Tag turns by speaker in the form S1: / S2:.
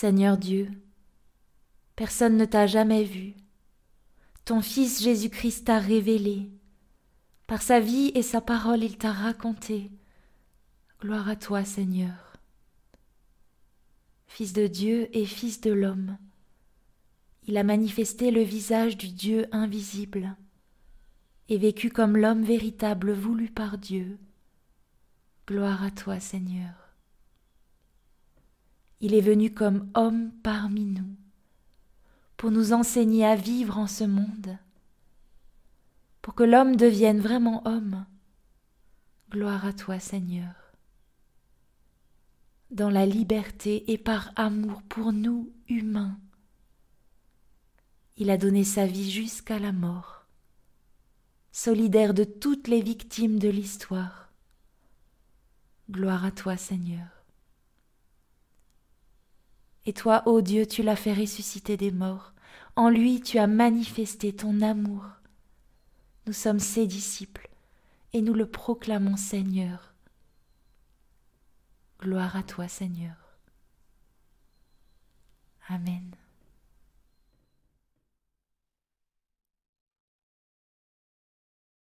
S1: Seigneur Dieu, personne ne t'a jamais vu. Ton Fils Jésus-Christ t'a révélé. Par sa vie et sa parole, il t'a raconté. Gloire à toi, Seigneur. Fils de Dieu et Fils de l'homme, il a manifesté le visage du Dieu invisible et vécu comme l'homme véritable voulu par Dieu. Gloire à toi, Seigneur il est venu comme homme parmi nous pour nous enseigner à vivre en ce monde, pour que l'homme devienne vraiment homme. Gloire à toi Seigneur. Dans la liberté et par amour pour nous humains, il a donné sa vie jusqu'à la mort, solidaire de toutes les victimes de l'histoire. Gloire à toi Seigneur. Et toi, ô Dieu, tu l'as fait ressusciter des morts. En lui, tu as manifesté ton amour. Nous sommes ses disciples et nous le proclamons Seigneur. Gloire à toi, Seigneur. Amen.